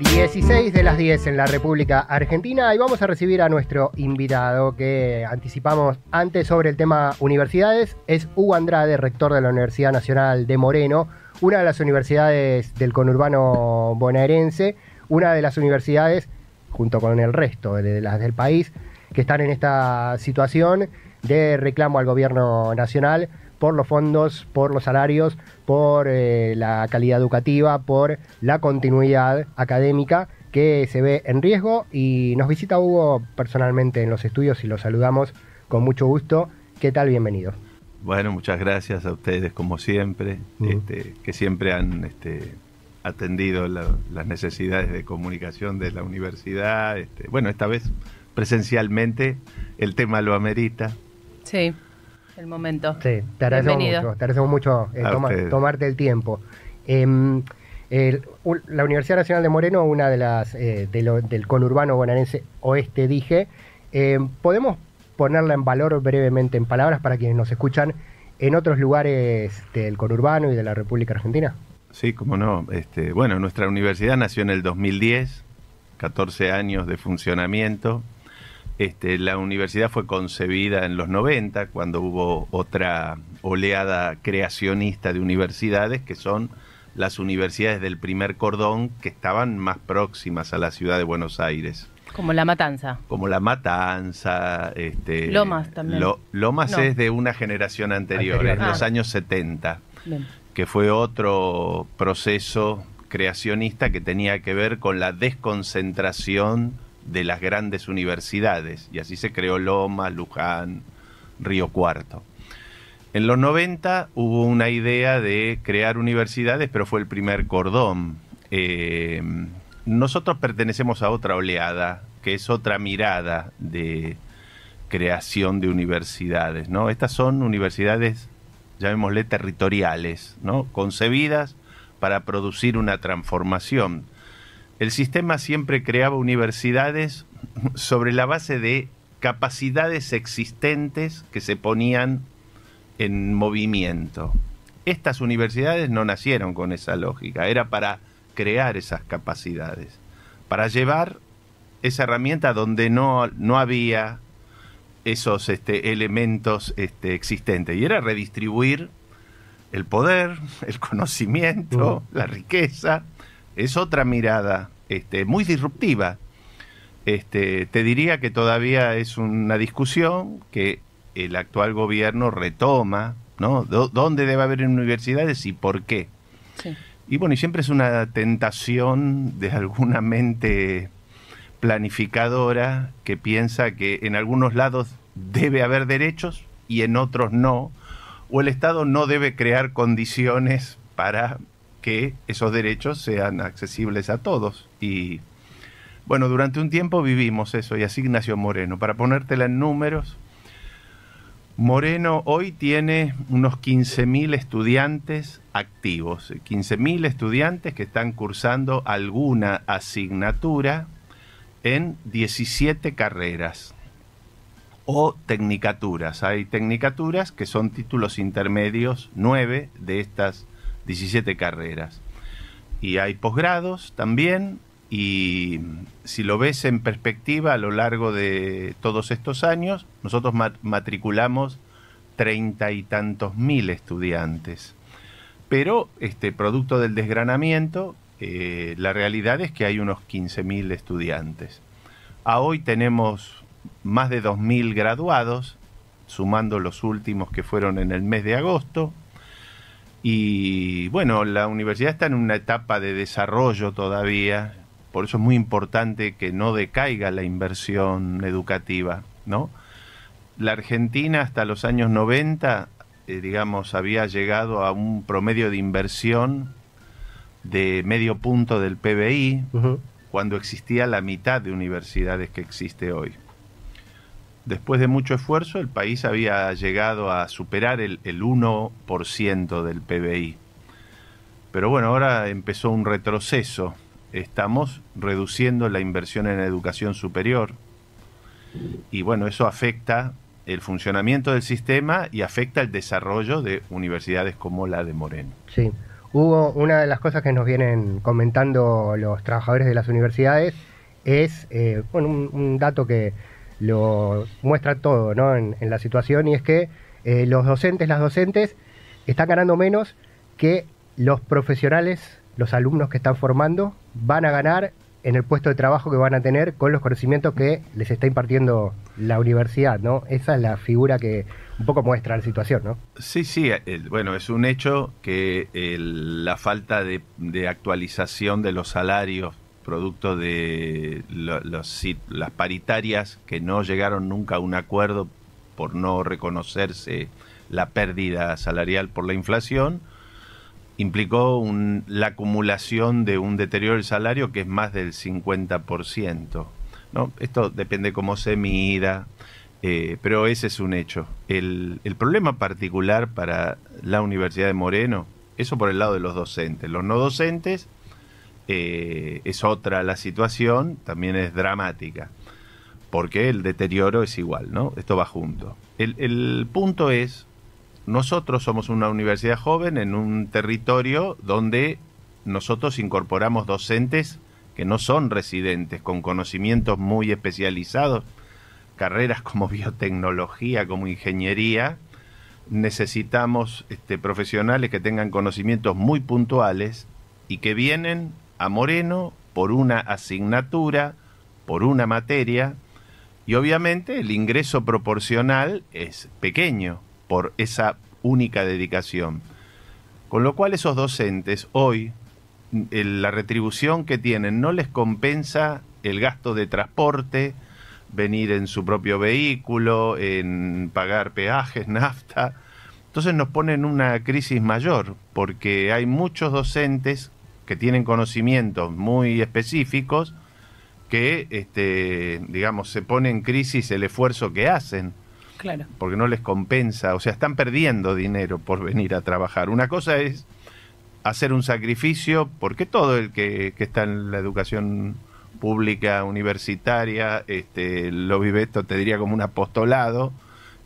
16 de las 10 en la República Argentina y vamos a recibir a nuestro invitado que anticipamos antes sobre el tema universidades. Es Hugo Andrade, rector de la Universidad Nacional de Moreno, una de las universidades del conurbano bonaerense, una de las universidades, junto con el resto de las del país, que están en esta situación de reclamo al gobierno nacional por los fondos, por los salarios, por eh, la calidad educativa, por la continuidad académica que se ve en riesgo y nos visita Hugo personalmente en los estudios y lo saludamos con mucho gusto. ¿Qué tal? Bienvenido. Bueno, muchas gracias a ustedes como siempre, este, que siempre han este, atendido las necesidades de comunicación de la universidad. Este, bueno, esta vez presencialmente el tema lo amerita. Sí el momento. Sí, te agradecemos mucho, mucho eh, tomarte el tiempo. Em, la Universidad Nacional de Moreno, una de las eh, del conurbano bonaerense oeste, dije, em, podemos ponerla en valor brevemente en palabras para quienes nos escuchan en otros lugares del conurbano y de la República Argentina. Sí, cómo no. Este, bueno, nuestra universidad nació en el 2010, 14 años de funcionamiento, este, la universidad fue concebida en los 90, cuando hubo otra oleada creacionista de universidades, que son las universidades del primer cordón que estaban más próximas a la ciudad de Buenos Aires. Como La Matanza. Como La Matanza. Este, Lomas también. Lomas es de una generación anterior, en los ah. años 70, que fue otro proceso creacionista que tenía que ver con la desconcentración de las grandes universidades, y así se creó Loma, Luján, Río Cuarto. En los 90 hubo una idea de crear universidades, pero fue el primer cordón. Eh, nosotros pertenecemos a otra oleada, que es otra mirada de creación de universidades, ¿no? Estas son universidades, llamémosle territoriales, ¿no? Concebidas para producir una transformación el sistema siempre creaba universidades sobre la base de capacidades existentes que se ponían en movimiento. Estas universidades no nacieron con esa lógica, era para crear esas capacidades, para llevar esa herramienta donde no, no había esos este, elementos este, existentes, y era redistribuir el poder, el conocimiento, la riqueza, es otra mirada este, muy disruptiva. Este, te diría que todavía es una discusión que el actual gobierno retoma, ¿no? ¿Dónde debe haber universidades y por qué? Y bueno, y siempre es una tentación de alguna mente planificadora que piensa que en algunos lados debe haber derechos y en otros no, o el Estado no debe crear condiciones para que esos derechos sean accesibles a todos. Y bueno, durante un tiempo vivimos eso y así nació Moreno. Para ponértela en números, Moreno hoy tiene unos 15.000 estudiantes activos, 15.000 estudiantes que están cursando alguna asignatura en 17 carreras o tecnicaturas. Hay tecnicaturas que son títulos intermedios, nueve de estas 17 carreras. Y hay posgrados también, y si lo ves en perspectiva a lo largo de todos estos años, nosotros matriculamos treinta y tantos mil estudiantes. Pero, este, producto del desgranamiento, eh, la realidad es que hay unos 15.000 estudiantes. A hoy tenemos más de 2.000 graduados, sumando los últimos que fueron en el mes de agosto, y bueno, la universidad está en una etapa de desarrollo todavía, por eso es muy importante que no decaiga la inversión educativa, ¿no? La Argentina hasta los años 90, eh, digamos, había llegado a un promedio de inversión de medio punto del PBI, cuando existía la mitad de universidades que existe hoy después de mucho esfuerzo, el país había llegado a superar el, 1% del PBI. Pero bueno, ahora empezó un retroceso. Estamos reduciendo la inversión en educación superior. Y bueno, eso afecta el funcionamiento del sistema y afecta el desarrollo de universidades como la de Moreno. Sí, Hugo, una de las cosas que nos vienen comentando los trabajadores de las universidades es eh, un dato que lo muestra todo ¿no? en, la situación y es que eh, los docentes, las docentes, están ganando menos que los profesionales, los alumnos que están formando, van a ganar en el puesto de trabajo que van a tener con los conocimientos que les está impartiendo la universidad, ¿no? Esa es la figura que un poco muestra la situación, ¿no? Sí, sí, eh, bueno, es un hecho que eh, la falta de actualización de los salarios producto de las paritarias que no llegaron nunca a un acuerdo por no reconocerse la pérdida salarial por la inflación, implicó la acumulación de un deterioro del salario que es más del 50%. ¿no? Esto depende cómo se mida, eh, pero ese es un hecho. El, el problema particular para la Universidad de Moreno, eso por el lado de los docentes, los no docentes, eh, es otra la situación, también es dramática, porque el deterioro es igual, ¿no? Esto va junto. El, el punto es, nosotros somos una universidad joven en un territorio donde nosotros incorporamos docentes que no son residentes, con conocimientos muy especializados, carreras como biotecnología, como ingeniería, necesitamos este, profesionales que tengan conocimientos muy puntuales y que vienen a Moreno por una asignatura, por una materia, y obviamente el ingreso proporcional es pequeño por esa única dedicación. Con lo cual esos docentes hoy, la retribución que tienen no les compensa el gasto de transporte, venir en su propio vehículo, en pagar peajes, nafta. Entonces nos ponen una crisis mayor, porque hay muchos docentes que tienen conocimientos muy específicos que, este, digamos, se pone en crisis el esfuerzo que hacen. Claro. Porque no les compensa, o sea, están perdiendo dinero por venir a trabajar. Una cosa es hacer un sacrificio, porque todo el que, está en la educación pública universitaria este, lo vive esto, te diría, como un apostolado.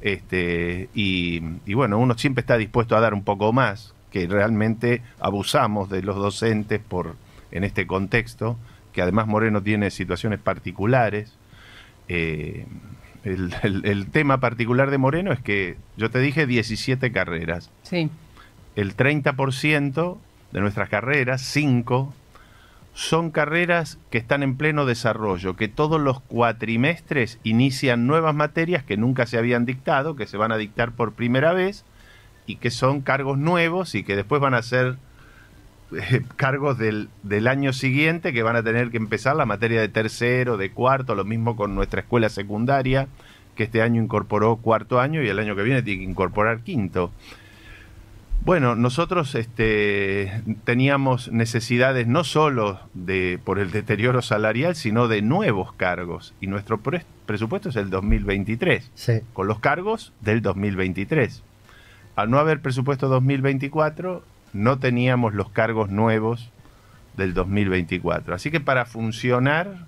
Este, y bueno, uno siempre está dispuesto a dar un poco más, que realmente abusamos de los docentes por en este contexto, que además Moreno tiene situaciones particulares. Eh, el, tema particular de Moreno es que yo te dije 17 carreras. Sí. El 30% de nuestras carreras, 5, son carreras que están en pleno desarrollo, que todos los cuatrimestres inician nuevas materias que nunca se habían dictado, que se van a dictar por primera vez y que son cargos nuevos y que después van a ser eh, cargos del, año siguiente que van a tener que empezar la materia de tercero, de cuarto, lo mismo con nuestra escuela secundaria, que este año incorporó cuarto año y el año que viene tiene que incorporar quinto. Bueno, nosotros este, teníamos necesidades no solo de, por el deterioro salarial, sino de nuevos cargos. Y nuestro presupuesto es el 2023, con los cargos del 2023 al no haber presupuesto 2024, no teníamos los cargos nuevos del 2024. Así que para funcionar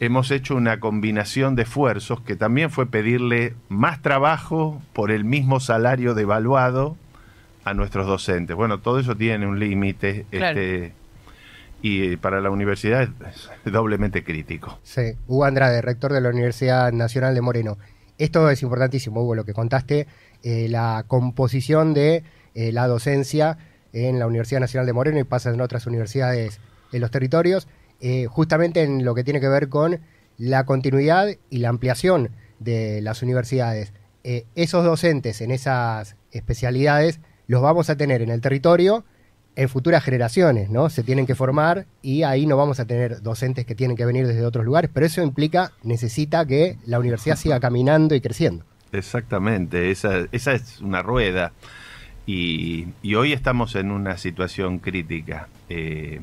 hemos hecho una combinación de esfuerzos que también fue pedirle más trabajo por el mismo salario devaluado a nuestros docentes. Bueno, todo eso tiene un límite. Este, y eh, para la universidad es doblemente crítico. Sí, Hugo Andrade, rector de la Universidad Nacional de Moreno. Esto es importantísimo, Hugo, lo que contaste. Eh, la composición de eh, la docencia en la Universidad Nacional de Moreno y pasa en otras universidades en los territorios, eh, justamente en lo que tiene que ver con la continuidad y la ampliación de las universidades. esos docentes en esas especialidades los vamos a tener en el territorio en futuras generaciones, ¿no? Se tienen que formar y ahí no vamos a tener docentes que tienen que venir desde otros lugares, pero eso implica, necesita que la universidad siga caminando y creciendo. Exactamente, esa, es una rueda. Y, hoy estamos en una situación crítica. Eh,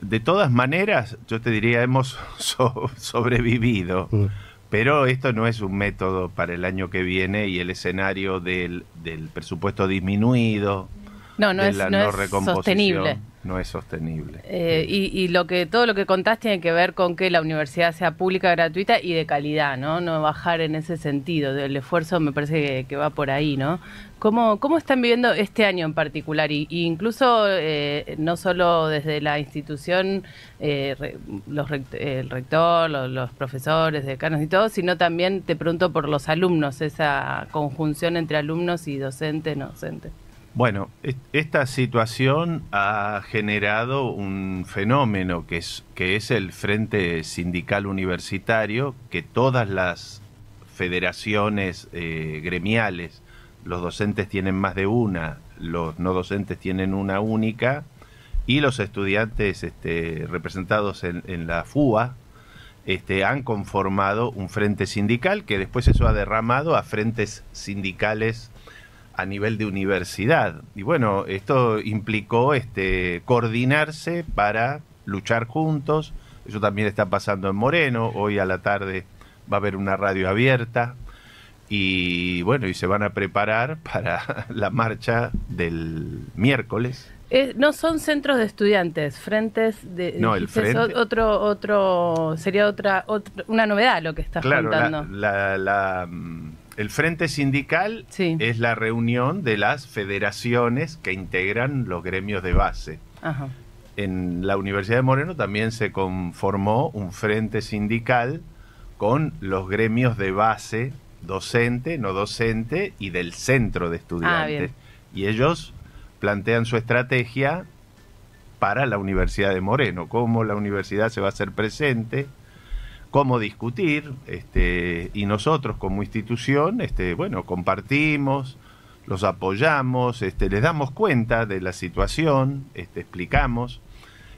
de todas maneras, yo te diría, hemos sobrevivido, mm. pero esto no es un método para el año que viene y el escenario del, presupuesto disminuido, no, no es, la no, Sostenible no es sostenible. Eh, y, lo que todo lo que contás tiene que ver con que la universidad sea pública, gratuita y de calidad, ¿no? No bajar en ese sentido. El esfuerzo me parece que, va por ahí, ¿no? ¿Cómo, ¿Cómo están viviendo este año en particular? Y, incluso eh, no solo desde la institución, eh, los el rector, los, los, profesores, decanos y todo, sino también te pregunto por los alumnos, esa conjunción entre alumnos y docentes, no docentes. Bueno, esta situación ha generado un fenómeno que es, el Frente Sindical Universitario, que todas las federaciones eh, gremiales, los docentes tienen más de una, los no docentes tienen una única, y los estudiantes este, representados en, la FUA este, han conformado un frente sindical que después eso ha derramado a frentes sindicales a nivel de universidad. Y bueno, esto implicó este, coordinarse para luchar juntos. Eso también está pasando en Moreno. Hoy a la tarde va a haber una radio abierta. Y bueno, y se van a preparar para la marcha del miércoles. Eh, no son centros de estudiantes, frentes de. No, el frente. Otro, otro, sería otra, una novedad lo que estás contando. la el Frente Sindical es la reunión de las federaciones que integran los gremios de base. En la Universidad de Moreno también se conformó un Frente Sindical con los gremios de base docente, no docente y del centro de ah, estudiantes. y ellos plantean su estrategia para la Universidad de Moreno, cómo la universidad se va a hacer presente cómo discutir, este, y nosotros como institución, este, bueno, compartimos, los apoyamos, este, les damos cuenta de la situación, este, explicamos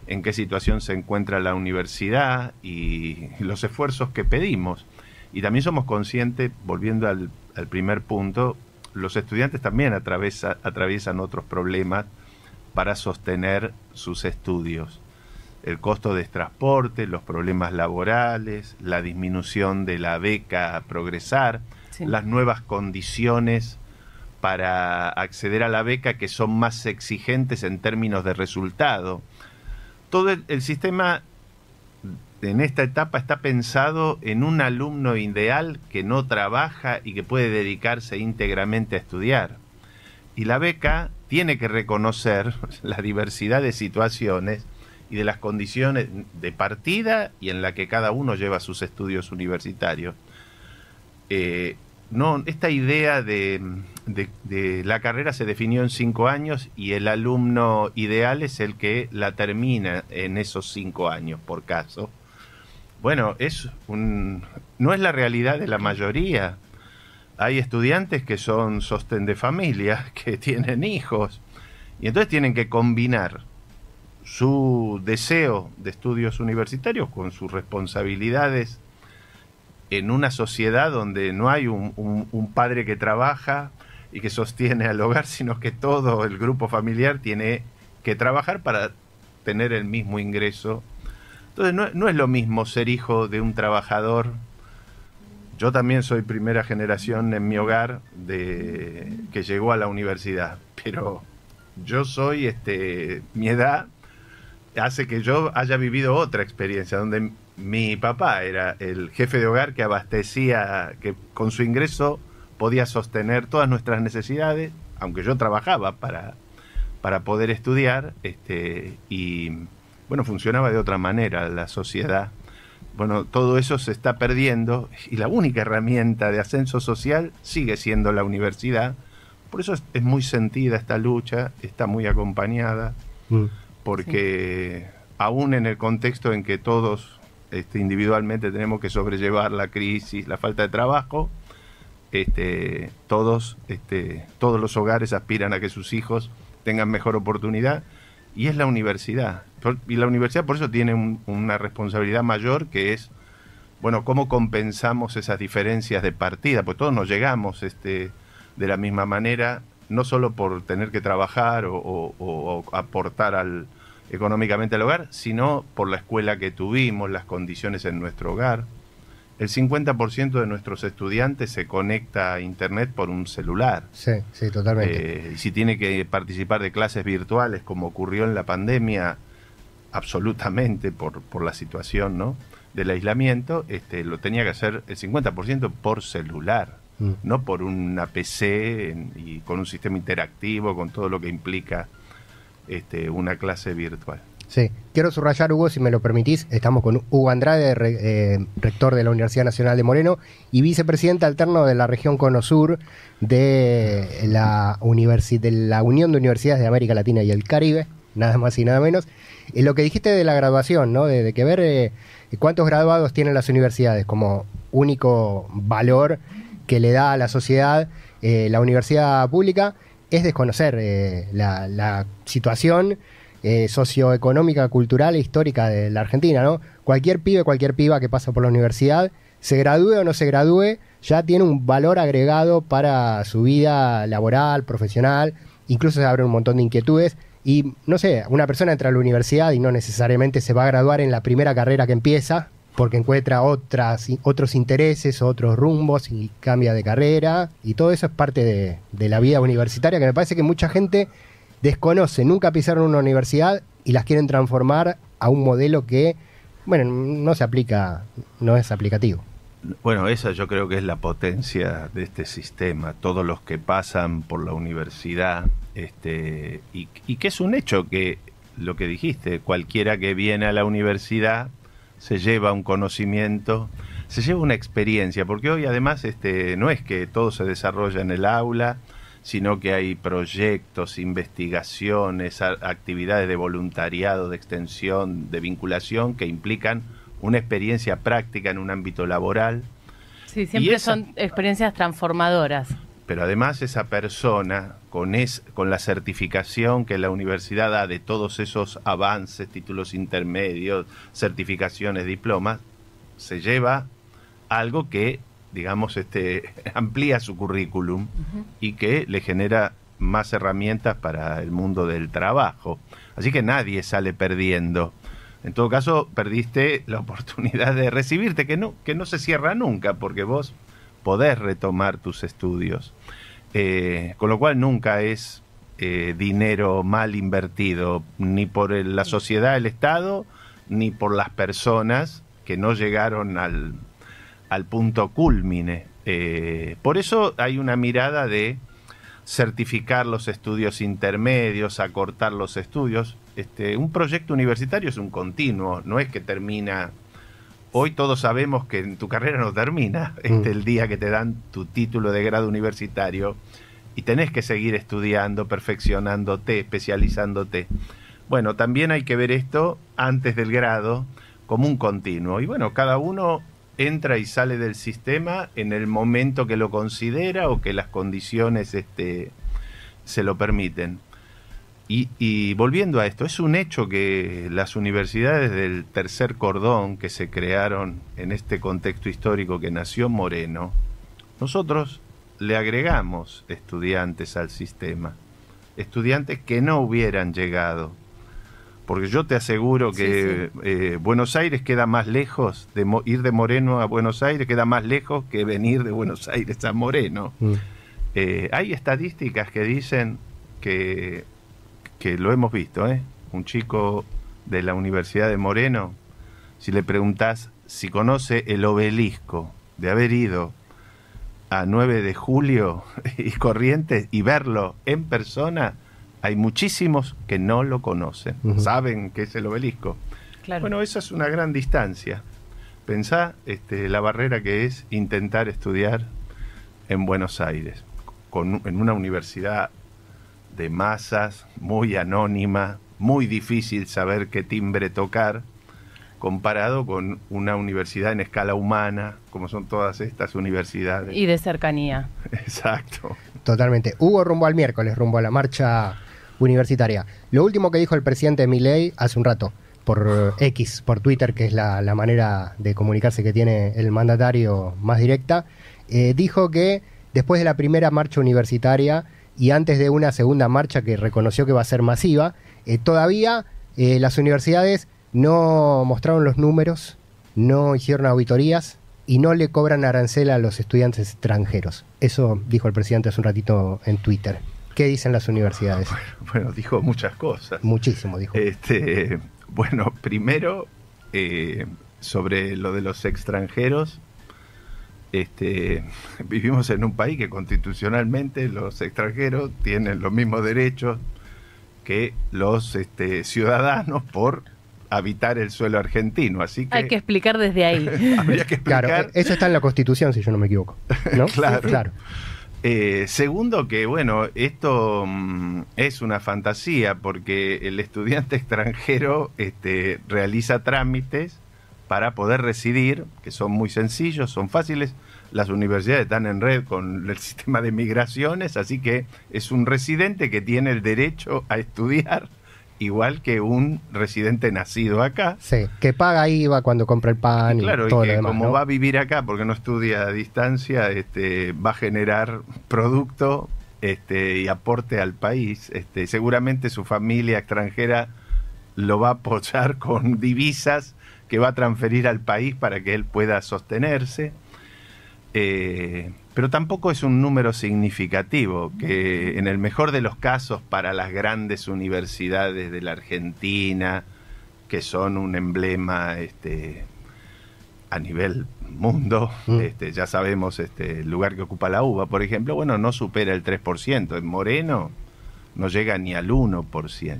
en qué situación se encuentra la universidad y los esfuerzos que pedimos. Y también somos conscientes, volviendo al, primer punto, los estudiantes también atraviesan otros problemas para sostener sus estudios el costo de transporte, los problemas laborales, la disminución de la beca a progresar, las nuevas condiciones para acceder a la beca que son más exigentes en términos de resultado. Todo el sistema en esta etapa está pensado en un alumno ideal que no trabaja y que puede dedicarse íntegramente a estudiar. Y la beca tiene que reconocer la diversidad de situaciones y de las condiciones de partida y en la que cada uno lleva sus estudios universitarios. Eh, no, esta idea de, la carrera se definió en cinco años y el alumno ideal es el que la termina en esos cinco años, por caso. Bueno, es un, no es la realidad de la mayoría. Hay estudiantes que son sostén de familia, que tienen hijos, y entonces tienen que combinar su deseo de estudios universitarios, con sus responsabilidades en una sociedad donde no hay un, padre que trabaja y que sostiene al hogar, sino que todo el grupo familiar tiene que trabajar para tener el mismo ingreso. Entonces no, es lo mismo ser hijo de un trabajador. Yo también soy primera generación en mi hogar de, que llegó a la universidad, pero yo soy, este, mi edad hace que yo haya vivido otra experiencia donde mi papá era el jefe de hogar que abastecía, que con su ingreso podía sostener todas nuestras necesidades, aunque yo trabajaba para, para poder estudiar, este, y bueno, funcionaba de otra manera la sociedad. Bueno, todo eso se está perdiendo y la única herramienta de ascenso social sigue siendo la universidad. Por eso es, muy sentida esta lucha, está muy acompañada. Mm porque aún en el contexto en que todos este, individualmente tenemos que sobrellevar la crisis, la falta de trabajo, este, todos, este, todos los hogares aspiran a que sus hijos tengan mejor oportunidad y es la universidad. Y la universidad por eso tiene una responsabilidad mayor que es, bueno, cómo compensamos esas diferencias de partida, porque todos nos llegamos de la misma manera, no solo por tener que trabajar o aportar al, económicamente al hogar, sino por la escuela que tuvimos, las condiciones en nuestro hogar. El 50% de nuestros estudiantes se conecta a Internet por un celular. Sí, sí, totalmente. Eh, y si tiene que participar de clases virtuales, como ocurrió en la pandemia, absolutamente por, la situación ¿no? del aislamiento, este, lo tenía que hacer el 50% por celular, mm. no por una PC y con un sistema interactivo, con todo lo que implica este, una clase virtual. Sí, quiero subrayar, Hugo, si me lo permitís, estamos con Hugo Andrade, eh, rector de la Universidad Nacional de Moreno y vicepresidente alterno de la región Conosur de la, de la Unión de Universidades de América Latina y el Caribe, nada más y nada menos. Eh, lo que dijiste de la graduación, ¿no? De, de que ver eh, cuántos graduados tienen las universidades como único valor que le da a la sociedad la universidad pública es desconocer eh, la, situación eh, socioeconómica, cultural e histórica de la Argentina, ¿no? Cualquier pibe, cualquier piba que pasa por la universidad, se gradúe o no se gradúe, ya tiene un valor agregado para su vida laboral, profesional, incluso se abre un montón de inquietudes. Y no sé, una persona entra a la universidad y no necesariamente se va a graduar en la primera carrera que empieza, porque encuentra otras, otros intereses, otros rumbos y cambia de carrera. Y todo eso es parte de, la vida universitaria que me parece que mucha gente desconoce, nunca pisaron una universidad y las quieren transformar a un modelo que, bueno, no se aplica, no es aplicativo. Bueno, esa yo creo que es la potencia de este sistema. Todos los que pasan por la universidad, este, y, y que es un hecho que lo que dijiste, cualquiera que viene a la universidad se lleva un conocimiento, se lleva una experiencia, porque hoy además este, no es que todo se desarrolla en el aula, sino que hay proyectos, investigaciones, actividades de voluntariado, de extensión, de vinculación, que implican una experiencia práctica en un ámbito laboral. Sí, siempre son experiencias transformadoras pero además esa persona, con, es, con la certificación que la universidad da de todos esos avances, títulos intermedios, certificaciones, diplomas, se lleva algo que, digamos, este, amplía su currículum y que le genera más herramientas para el mundo del trabajo. Así que nadie sale perdiendo. En todo caso, perdiste la oportunidad de recibirte, que no, que no se cierra nunca, porque vos podés retomar tus estudios. Eh, con lo cual nunca es eh, dinero mal invertido, ni por la sociedad, el Estado, ni por las personas que no llegaron al, punto culmine. Eh, por eso hay una mirada de certificar los estudios intermedios, acortar los estudios. Este, un proyecto universitario es un continuo, no es que termina Hoy todos sabemos que en tu carrera no termina este, mm. el día que te dan tu título de grado universitario y tenés que seguir estudiando, perfeccionándote, especializándote. Bueno, también hay que ver esto antes del grado como un continuo. Y bueno, cada uno entra y sale del sistema en el momento que lo considera o que las condiciones este, se lo permiten. Y, volviendo a esto, es un hecho que las universidades del tercer cordón que se crearon en este contexto histórico que nació Moreno, nosotros le agregamos estudiantes al sistema, estudiantes que no hubieran llegado, porque yo te aseguro que eh, Buenos Aires queda más lejos, de ir de Moreno a Buenos Aires queda más lejos que venir de Buenos Aires a Moreno. Mm. Eh, hay estadísticas que dicen que que lo hemos visto, ¿eh? un chico de la Universidad de Moreno, si le preguntás si conoce el obelisco de haber ido a 9 de julio y Corrientes y verlo en persona, hay muchísimos que no lo conocen, saben que es el obelisco. Claro. Bueno, esa es una gran distancia. Pensá este, la barrera que es intentar estudiar en Buenos Aires, con, en una universidad de masas, muy anónima, muy difícil saber qué timbre tocar, comparado con una universidad en escala humana, como son todas estas universidades. Y de cercanía. Exacto. Totalmente. Hubo rumbo al miércoles, rumbo a la marcha universitaria. Lo último que dijo el presidente Milei hace un rato, por eh, X, por Twitter, que es la, manera de comunicarse que tiene el mandatario más directa, eh, dijo que después de la primera marcha universitaria y antes de una segunda marcha que reconoció que va a ser masiva, eh, todavía eh, las universidades no mostraron los números, no hicieron auditorías y no le cobran arancel a los estudiantes extranjeros. Eso dijo el presidente hace un ratito en Twitter. ¿Qué dicen las universidades? Ah, bueno, dijo muchas cosas. Muchísimo, dijo. Este, bueno, primero, eh, sobre lo de los extranjeros, este, vivimos en un país que constitucionalmente los extranjeros tienen los mismos derechos que los este, ciudadanos por habitar el suelo argentino. Así que hay que explicar desde ahí. Claro, eh, eso está en la Constitución, si yo no me equivoco. claro. Eh, segundo, que bueno, esto mm, es una fantasía porque el estudiante extranjero este, realiza trámites para poder residir, que son muy sencillos, son fáciles. Las universidades están en red con el sistema de migraciones, así que es un residente que tiene el derecho a estudiar igual que un residente nacido acá. Sí, que paga IVA cuando compra el pan y, claro, y como va a vivir acá porque no estudia a distancia, este, va a generar producto este, y aporte al país. Este, seguramente su familia extranjera lo va a apoyar con divisas que va a transferir al país para que él pueda sostenerse. Eh, pero tampoco es un número significativo, que en el mejor de los casos para las grandes universidades de la Argentina, que son un emblema este, a nivel mundo, mm. este, ya sabemos este, el lugar que ocupa la UBA, por ejemplo, bueno, no supera el 3%, en Moreno no llega ni al 1%.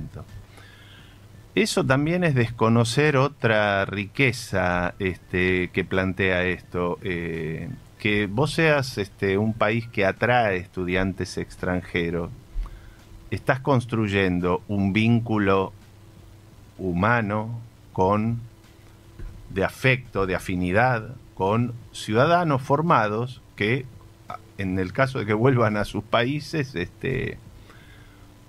Eso también es desconocer otra riqueza este, que plantea esto. Eh, que vos seas este, un país que atrae estudiantes extranjeros, estás construyendo un vínculo humano con, de afecto, de afinidad, con ciudadanos formados que, en el caso de que vuelvan a sus países, este,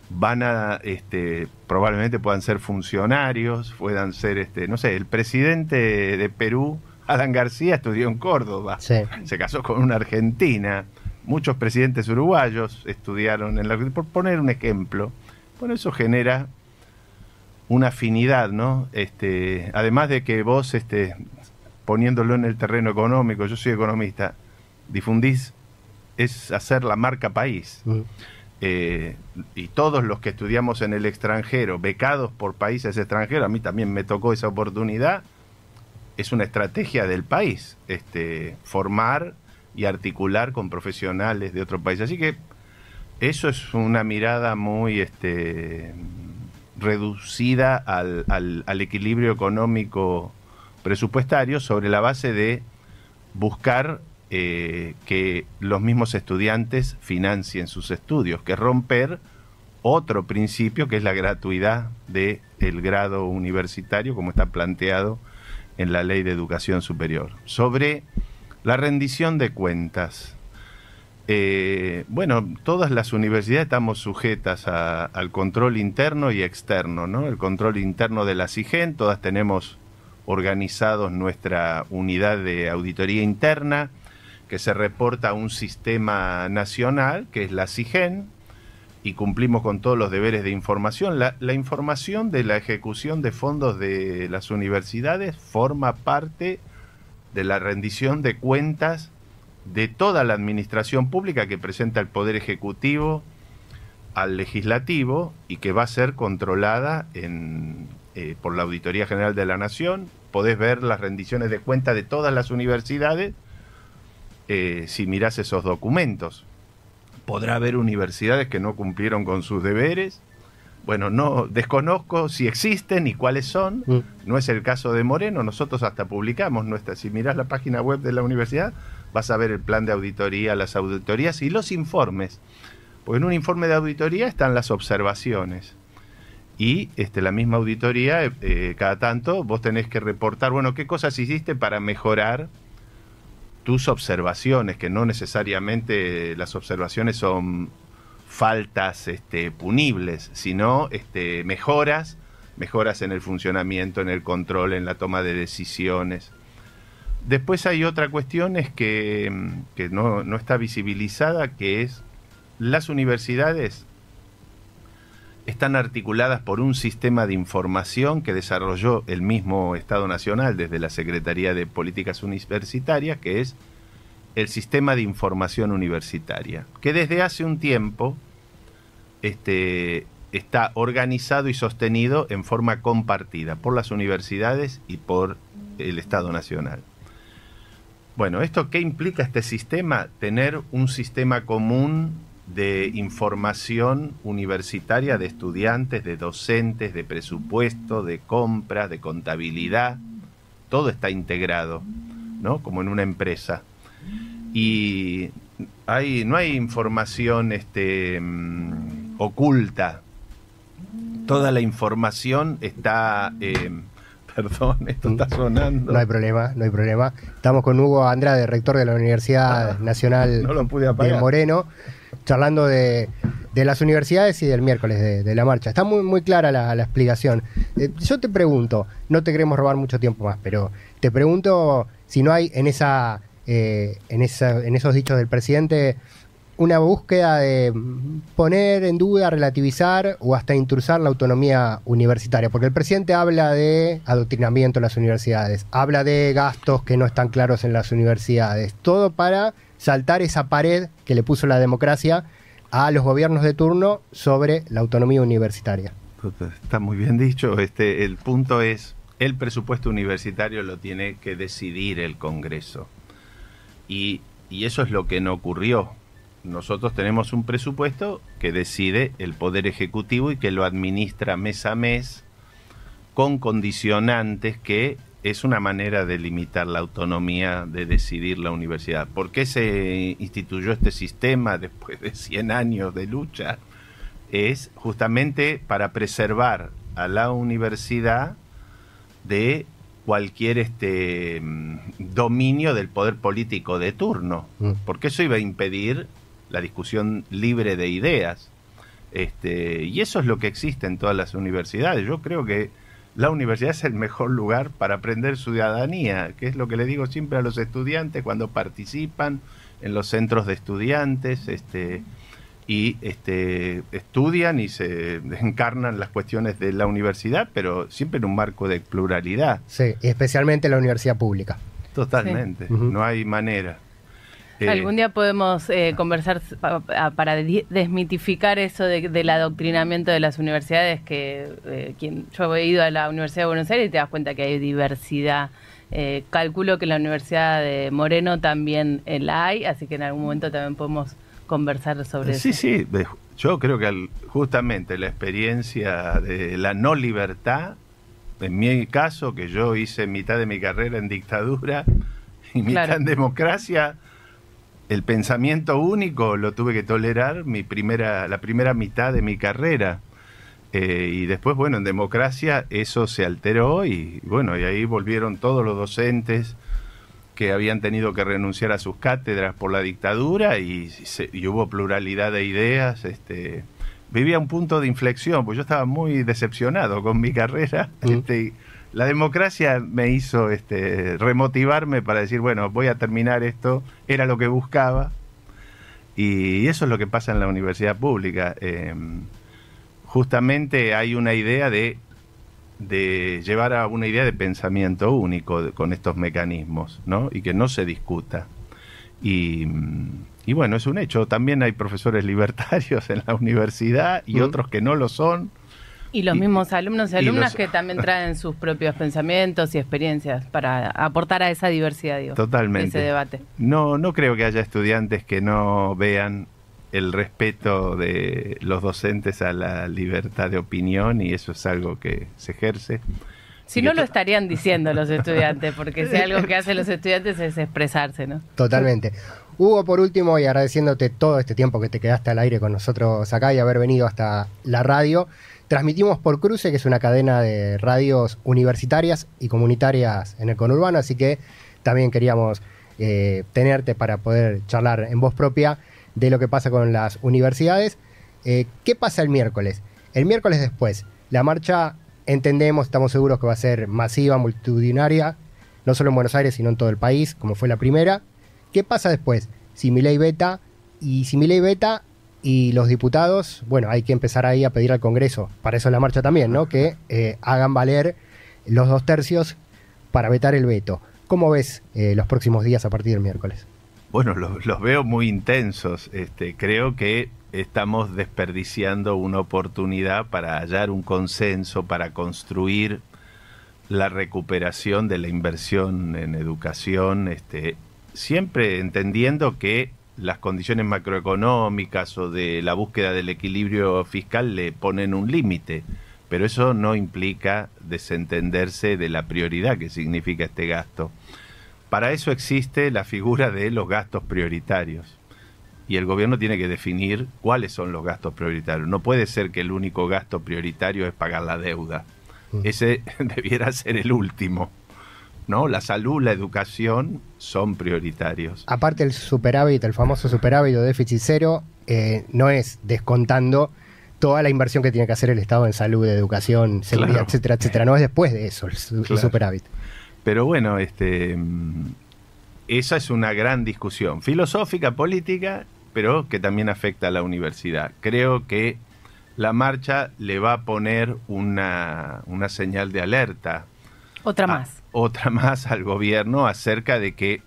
van a, este, probablemente puedan ser funcionarios, puedan ser, este, no sé, el presidente de Perú, Adán García, estudió en Córdoba, se casó con una argentina, muchos presidentes uruguayos estudiaron en la por poner un ejemplo. Bueno, eso genera una afinidad, ¿no? Este, además de que vos, este, poniéndolo en el terreno económico, yo soy economista, difundís, es hacer la marca país. Mm. Eh, y todos los que estudiamos en el extranjero, becados por países extranjeros, a mí también me tocó esa oportunidad, es una estrategia del país, este, formar y articular con profesionales de otro país. Así que eso es una mirada muy este, reducida al, al equilibrio económico presupuestario sobre la base de buscar eh, que los mismos estudiantes financien sus estudios, que romper otro principio que es la gratuidad del el grado universitario, como está planteado en la ley de educación superior. Sobre la rendición de cuentas. Eh, bueno, todas las universidades estamos sujetas al control interno y externo, ¿no? El control interno de la CIGEN, todas tenemos organizados nuestra unidad de auditoría interna, que se reporta a un sistema nacional, que es la CIGEN, y cumplimos con todos los deberes de información. La, información de la ejecución de fondos de las universidades forma parte de la rendición de cuentas de toda la administración pública que presenta el Poder Ejecutivo al Legislativo y que va a ser controlada eh, por la Auditoría General de la Nación. Podés ver las rendiciones de cuentas de todas las universidades eh, si mirás esos documentos. Podrá haber universidades que no cumplieron con sus deberes. Bueno, no desconozco si existen y cuáles son. Mm. No es el caso de Moreno. Nosotros hasta publicamos nuestra. Si mirás la página web de la universidad, vas a ver el plan de auditoría, las auditorías y los informes. Porque en un informe de auditoría están las observaciones y este, la misma auditoría, eh, eh, cada tanto, vos tenés que reportar, bueno, qué cosas hiciste para mejorar tus observaciones, que no necesariamente las observaciones son faltas este, punibles, sino este, mejoras, mejoras en el funcionamiento, en el control, en la toma de decisiones. Después hay otra cuestión es que, mm, no, no, está visibilizada, que es las universidades están articuladas por un sistema de información que desarrolló el mismo Estado Nacional desde la Secretaría de Políticas Universitarias, que es el sistema de información universitaria, que desde hace un tiempo este, está organizado y sostenido en forma compartida por las universidades y por el Estado Nacional. Bueno, ¿esto qué implica este sistema? Tener un sistema común de información universitaria de estudiantes, de docentes, de presupuesto, de compras, de contabilidad. Todo está integrado, ¿no? Como en una empresa. Y hay, no hay información este, mm, oculta. Toda la información está... Em, perdón, esto está sonando. No hay problema, no hay problema. Estamos con Hugo Andrade, rector de la Universidad ah, Nacional no de Moreno charlando de, de las universidades y del miércoles de, la marcha. Está muy, muy clara la, explicación. Eh, yo te pregunto, no te queremos robar mucho tiempo más, pero te pregunto si no hay en esa, eh, en esa, en esos dichos del presidente una búsqueda de poner en duda, relativizar o hasta intrusar la autonomía universitaria, porque el presidente habla de adoctrinamiento en las universidades, habla de gastos que no están claros en las universidades, todo para saltar esa pared que le puso la democracia a los gobiernos de turno sobre la autonomía universitaria. Está muy bien dicho. Este, el punto es, el presupuesto universitario lo tiene que decidir el Congreso. Y, y eso es lo que no ocurrió. Nosotros tenemos un presupuesto que decide el Poder Ejecutivo y que lo administra mes a mes con condicionantes que es una manera de limitar la autonomía de decidir la universidad. ¿Por qué se instituyó este sistema después de 100 años de lucha? Es justamente para preservar a la universidad de cualquier este mm, dominio del poder político de turno, mm. porque eso iba a impedir la discusión libre de ideas. Este, y eso es lo que existe en todas las universidades. Yo creo que la universidad es el mejor lugar para aprender ciudadanía, que es lo que le digo siempre a los estudiantes cuando participan en los centros de estudiantes, este, y este, estudian y se encarnan las cuestiones de la universidad, pero siempre en un marco de pluralidad. Sí, especialmente la universidad pública. Totalmente, no hay manera. Algún día podemos eh, conversar para, desmitificar eso de, del adoctrinamiento de las universidades, que eh, quien, yo he ido a la Universidad de Buenos Aires y te das cuenta que hay diversidad. Eh, calculo que la Universidad de Moreno también la hay, así que en algún momento también podemos conversar sobre eso. Sí, sí, yo creo que justamente la experiencia de la no libertad, en mi caso, que yo hice mitad de mi carrera en dictadura y mitad en democracia, el pensamiento único lo tuve que tolerar mi primera, la primera mitad de mi carrera. Eh, y después, bueno, en democracia eso se alteró y bueno, y ahí volvieron todos los docentes que habían tenido que renunciar a sus cátedras por la dictadura y, se, hubo pluralidad de ideas. Este, vivía un punto de inflexión, pues yo estaba muy decepcionado con mi carrera. Mm. este, la democracia me hizo este, remotivarme para decir, bueno, voy a terminar esto, era lo que buscaba, y eso es lo que pasa en la universidad pública. Em, justamente hay una idea de, llevar a una idea de pensamiento único con estos mecanismos, ¿no? Y que no se discuta. Y, bueno, es un hecho. También hay profesores libertarios en la universidad y otros que no lo son. Y los mismos alumnos y alumnas que también traen sus propios pensamientos y experiencias para aportar a esa diversidad, digo. Totalmente. Ese debate. No, no creo que haya estudiantes que no vean el respeto de los docentes a la libertad de opinión y eso es algo que se ejerce. Si no lo estarían diciendo los estudiantes, porque si algo que hacen los estudiantes es expresarse, ¿no? Totalmente. Hugo, por último, y agradeciéndote todo este tiempo que te quedaste al aire con nosotros acá y haber venido hasta la radio, Transmitimos por Cruce, que es una cadena de radios universitarias y comunitarias en el conurbano, así que también queríamos eh, tenerte para poder charlar en voz propia de lo que pasa con las universidades. Eh, ¿Qué pasa el miércoles? El miércoles después, la marcha entendemos, estamos seguros que va a ser masiva, multitudinaria, no solo en Buenos Aires, sino en todo el país, como fue la primera. ¿Qué pasa después? Si y Beta, y si y Beta y los diputados, bueno, hay que empezar ahí a pedir al Congreso, para eso la marcha también, ¿no? Que eh, hagan valer los dos tercios para vetar el veto. ¿Cómo ves eh, los próximos días a partir del miércoles? Bueno, los, veo muy intensos. Este, creo que estamos desperdiciando una oportunidad para hallar un consenso, para construir la recuperación de la inversión en educación, este, siempre entendiendo que las condiciones macroeconómicas o de la búsqueda del equilibrio fiscal le ponen un límite, pero eso no implica desentenderse de la prioridad que significa este gasto. Para eso existe la figura de los gastos prioritarios y el gobierno tiene que definir cuáles son los gastos prioritarios. No puede ser que el único gasto prioritario es pagar la deuda. Mm. Ese debiera ser el último. ¿no? La salud, la educación son prioritarios. Aparte el superávit, el famoso superávit o déficit cero, eh, no es descontando toda la inversión que tiene que hacer el Estado en salud, educación, seguridad, etcétera, etcétera. No es después de eso el, superávit. Pero bueno, este, mm, esa es una gran discusión filosófica, política, pero que también afecta a la universidad. Creo que la marcha le va a poner una, señal de alerta. Otra más otra más al gobierno acerca de que...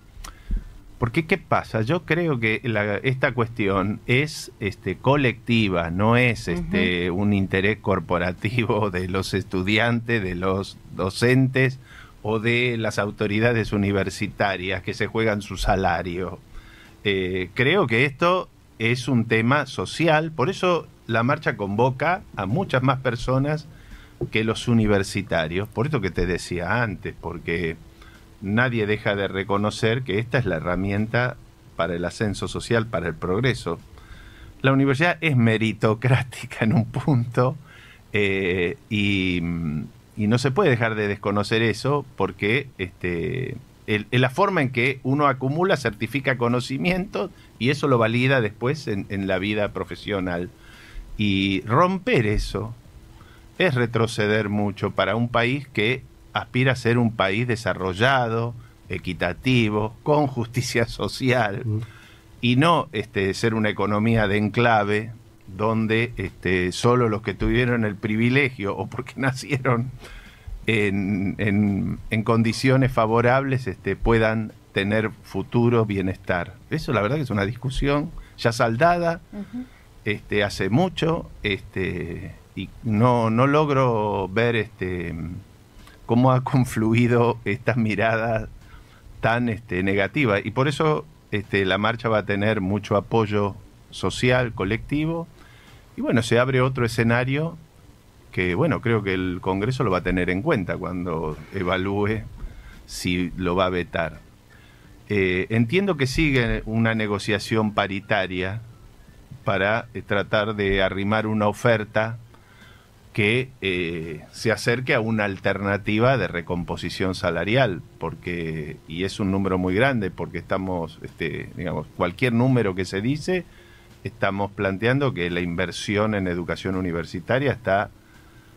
¿Por ¿qué pasa? Yo creo que esta cuestión es este, colectiva, no es este, un interés corporativo de los estudiantes, de los docentes o de las autoridades universitarias que se juegan su salario. Eh, creo que esto es un tema social, por eso la marcha convoca a muchas más personas que los universitarios, por esto que te decía antes, porque nadie deja de reconocer que esta es la herramienta para el ascenso social, para el progreso. La universidad es meritocrática en un punto eh, y, no se puede dejar de desconocer eso porque este, la forma en que uno acumula, certifica conocimiento y eso lo valida después en la vida profesional. Y romper eso, es retroceder mucho para un país que aspira a ser un país desarrollado, equitativo, con justicia social, mm. y no este, ser una economía de enclave donde este, solo los que tuvieron el privilegio o porque nacieron en, condiciones favorables este, puedan tener futuro, bienestar. Eso la verdad que es una discusión ya saldada este, hace mucho este, y no, no logro ver este, cómo ha confluido estas miradas tan este, negativas. Y por eso este, la marcha va a tener mucho apoyo social, colectivo. Y bueno, se abre otro escenario que, bueno, creo que el Congreso lo va a tener en cuenta cuando evalúe si lo va a vetar. Eh, entiendo que sigue una negociación paritaria para eh, tratar de arrimar una oferta que eh, se acerque a una alternativa de recomposición salarial, porque, y es un número muy grande, porque estamos, este, digamos, cualquier número que se dice, estamos planteando que la inversión en educación universitaria está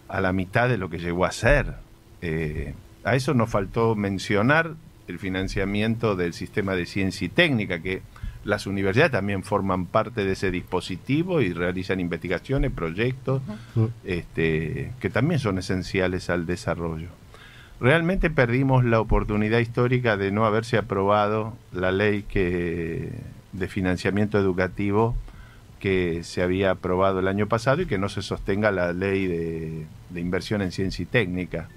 a la mitad de lo que llegó a ser. Eh, a eso nos faltó mencionar el financiamiento del sistema de ciencia y técnica, que las universidades también forman parte de ese dispositivo y realizan investigaciones, proyectos, este, que también son esenciales al desarrollo. Realmente perdimos la oportunidad histórica de no haberse aprobado la ley que, de financiamiento educativo que se había aprobado el año pasado y que no se sostenga la ley de, inversión en ciencia y técnica.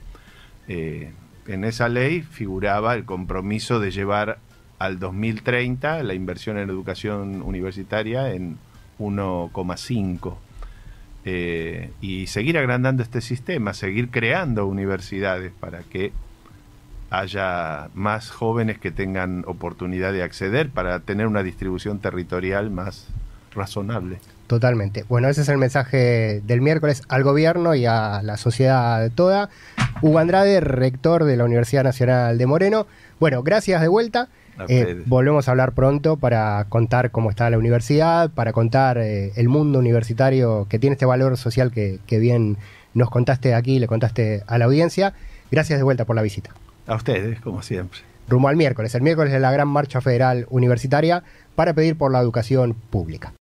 Eh, en esa ley figuraba el compromiso de llevar al 2030 la inversión en educación universitaria en 1,5. Eh, y seguir agrandando este sistema, seguir creando universidades para que haya más jóvenes que tengan oportunidad de acceder para tener una distribución territorial más razonable. Totalmente. Bueno, ese es el mensaje del miércoles al gobierno y a la sociedad toda. Hugo Andrade, rector de la Universidad Nacional de Moreno. Bueno, gracias de vuelta. Eh, volvemos a hablar pronto para contar cómo está la universidad, para contar eh, el mundo universitario que tiene este valor social que, bien nos contaste aquí, le contaste a la audiencia. Gracias de vuelta por la visita. A ustedes, como siempre. rumo al miércoles. El miércoles es la gran marcha federal universitaria para pedir por la educación pública.